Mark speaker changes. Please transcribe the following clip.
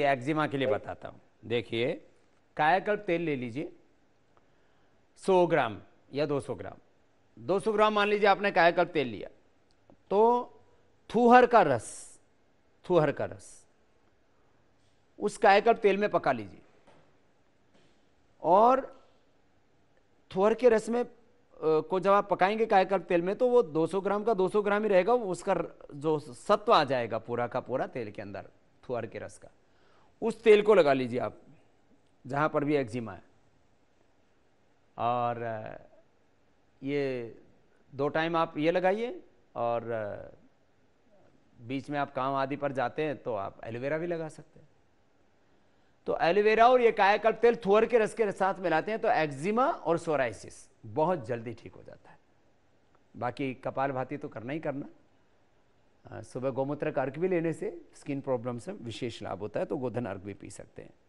Speaker 1: eczema के लिए बताता हूँ देखिए कायाकल्प तेल ले लीजिए 100 ग्राम या 200 ग्राम 200 ग्राम मान लीजिए आपने कायाकल्प तेल लिया तो थूहर का रस थूहर का रस उस कायाकल्प तेल में पका लीजिए और थूहर के रस में को जब आप पकाएंगे कायाकल्प तेल में तो वो 200 ग्राम का 200 ग्राम ही रहेगा उसका जो सत्व आ जाएगा पूरा का पूरा तेल के अंदर थूहर के रस का उस तेल को लगा लीजिए आप जहाँ पर भी एक्जिमा है और ये दो टाइम आप ये लगाइए और बीच में आप काम आदि पर जाते हैं तो आप एलोवेरा भी लगा सकते हैं तो एलोवेरा और ये कायाकल्प तेल थुअर के रस के साथ मिलाते हैं तो एक्जिमा और सोराइसिस बहुत जल्दी ठीक हो जाता है बाकी कपाल भाती तो करना ही करना सुबह गौमूत्र का अर्घ भी लेने से स्किन प्रॉब्लम से विशेष लाभ होता है तो गोधन अर्घ भी पी सकते हैं